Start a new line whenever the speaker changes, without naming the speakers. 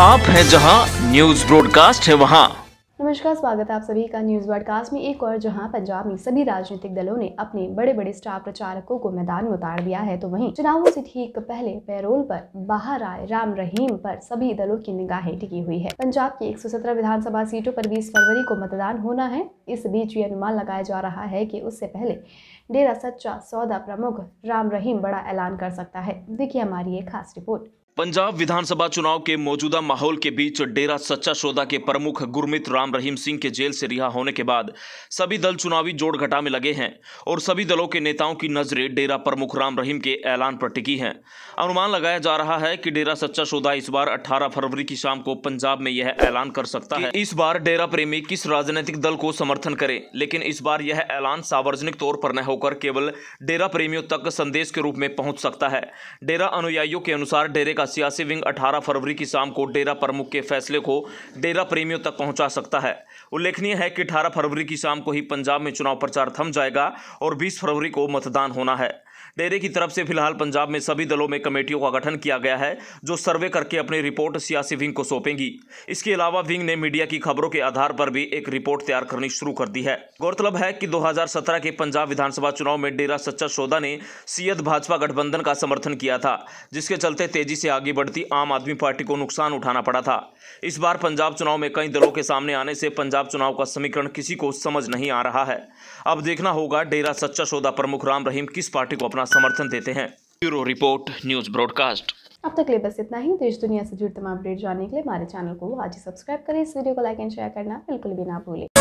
आप हैं जहां न्यूज ब्रॉडकास्ट है वहां
नमस्कार स्वागत है आप सभी का न्यूज ब्रॉडकास्ट में एक और जहां पंजाब में सभी राजनीतिक दलों ने अपने बड़े बड़े स्टार प्रचारकों को मैदान में उतार दिया है तो वहीं चुनावों से ठीक पहले पैरोल पर बाहर आए राम रहीम पर सभी दलों की निगाहें टिकी हुई है पंजाब की 117 विधानसभा सीटों पर 20 फरवरी को मतदान होना है इस बीच ये अनुमान लगाया जा रहा है की उससे पहले डेरा सच्चा सौदा प्रमुख राम रहीम बड़ा ऐलान कर सकता है देखिए हमारी एक खास रिपोर्ट
पंजाब विधानसभा चुनाव के मौजूदा माहौल के बीच डेरा सच्चा सौदा के प्रमुख गुरमित राम रहीम सिंह के जेल से रिहा होने के बाद सभी दल चुनावी जोड़ घटा में लगे हैं और सभी दलों के नेताओं की नजरें डेरा प्रमुख राम रहीम के ऐलान पर टिकी हैं अनुमान लगाया जा रहा है कि डेरा सच्चा सौदा इस बार 18 फरवरी की शाम को पंजाब में यह ऐलान कर सकता है इस बार डेरा प्रेमी किस राजनीतिक दल को समर्थन करे लेकिन इस बार यह ऐलान सार्वजनिक तौर पर न होकर केवल डेरा प्रेमियों तक संदेश के रूप में पहुंच सकता है डेरा अनुयायियों के अनुसार डेरे का सियासी विंग 18 फरवरी की शाम को डेरा प्रमुख के फैसले को डेरा प्रेमियों तक पहुंचा सकता है उल्लेखनीय है कि 18 फरवरी की शाम को ही पंजाब में चुनाव प्रचार थम जाएगा और 20 फरवरी को मतदान होना है डेरे की तरफ से फिलहाल पंजाब में सभी दलों में कमेटियों का गठन किया गया है जो सर्वे करके अपनी रिपोर्ट सियासी विंग को सौंपेंगी इसके अलावा विंग ने मीडिया की खबरों के आधार पर भी एक रिपोर्ट तैयार करनी शुरू कर दी है गौरतलब है कि 2017 के पंजाब विधानसभा चुनाव में डेरा सच्चा सौदा ने सीएत भाजपा गठबंधन का समर्थन किया था जिसके चलते तेजी से आगे बढ़ती आम आदमी पार्टी को नुकसान उठाना पड़ा था इस बार पंजाब चुनाव में कई दलों के सामने आने से पंजाब चुनाव का समीकरण किसी को समझ नहीं आ रहा है अब देखना होगा डेरा सच्चा सौदा प्रमुख राम रहीम किस पार्टी को अपना अपना समर्थन देते हैं ब्यूरो रिपोर्ट न्यूज ब्रॉडकास्ट
अब तक लिए बस इतना ही देश दुनिया से जुड़े तमाम अपडेट जानने के लिए हमारे चैनल को आज ही सब्सक्राइब करें इस वीडियो को लाइक एंड शेयर करना बिल्कुल भी ना भूलें